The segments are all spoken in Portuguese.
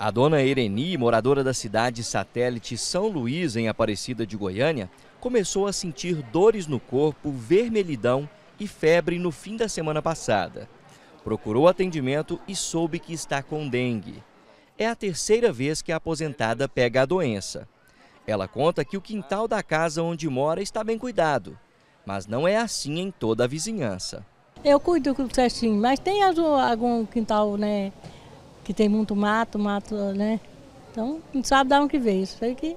A dona Ereni, moradora da cidade satélite São Luís, em Aparecida de Goiânia, começou a sentir dores no corpo, vermelhidão e febre no fim da semana passada. Procurou atendimento e soube que está com dengue. É a terceira vez que a aposentada pega a doença. Ela conta que o quintal da casa onde mora está bem cuidado, mas não é assim em toda a vizinhança. Eu cuido certinho, mas tem algum quintal, né? que tem muito mato, mato, né? Então, não sabe da onde veio. Isso aí que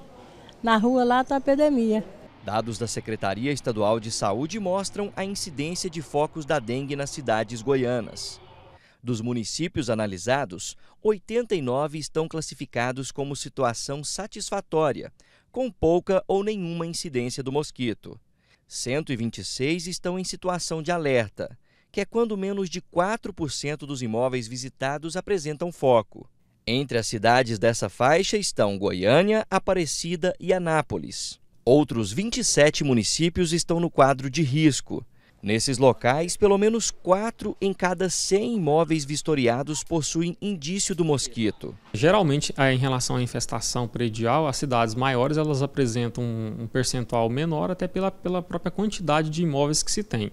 na rua lá está a epidemia. Dados da Secretaria Estadual de Saúde mostram a incidência de focos da dengue nas cidades goianas. Dos municípios analisados, 89 estão classificados como situação satisfatória, com pouca ou nenhuma incidência do mosquito. 126 estão em situação de alerta que é quando menos de 4% dos imóveis visitados apresentam foco. Entre as cidades dessa faixa estão Goiânia, Aparecida e Anápolis. Outros 27 municípios estão no quadro de risco. Nesses locais, pelo menos 4 em cada 100 imóveis vistoriados possuem indício do mosquito. Geralmente, é, em relação à infestação predial, as cidades maiores elas apresentam um percentual menor até pela, pela própria quantidade de imóveis que se tem.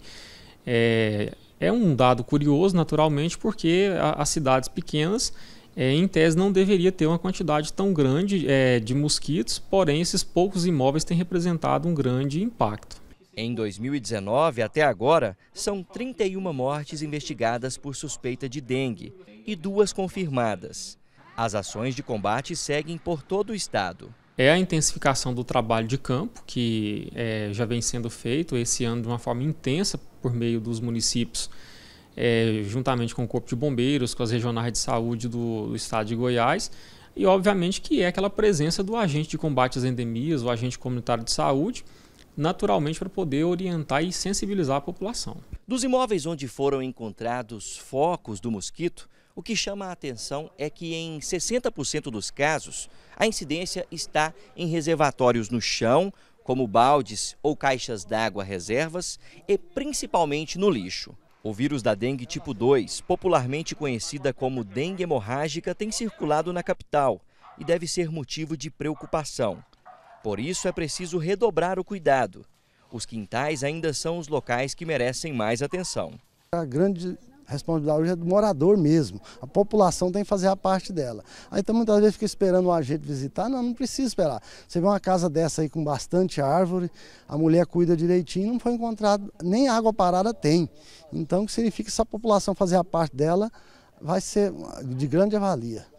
É, é um dado curioso, naturalmente, porque as cidades pequenas, é, em tese, não deveria ter uma quantidade tão grande é, de mosquitos, porém, esses poucos imóveis têm representado um grande impacto. Em 2019, até agora, são 31 mortes investigadas por suspeita de dengue e duas confirmadas. As ações de combate seguem por todo o estado. É a intensificação do trabalho de campo, que é, já vem sendo feito esse ano de uma forma intensa por meio dos municípios, é, juntamente com o Corpo de Bombeiros, com as regionais de saúde do, do estado de Goiás, e obviamente que é aquela presença do agente de combate às endemias, o agente comunitário de saúde, naturalmente para poder orientar e sensibilizar a população. Dos imóveis onde foram encontrados focos do mosquito, o que chama a atenção é que em 60% dos casos, a incidência está em reservatórios no chão como baldes ou caixas d'água reservas e principalmente no lixo. O vírus da dengue tipo 2, popularmente conhecida como dengue hemorrágica, tem circulado na capital e deve ser motivo de preocupação. Por isso é preciso redobrar o cuidado. Os quintais ainda são os locais que merecem mais atenção. A grande responsabilidade hoje é do morador mesmo. A população tem que fazer a parte dela. Aí então muitas vezes fica esperando o agente visitar, não, não precisa esperar. Você vê uma casa dessa aí com bastante árvore, a mulher cuida direitinho, não foi encontrado, nem água parada tem. Então o que significa que se a população fazer a parte dela, vai ser de grande avalia.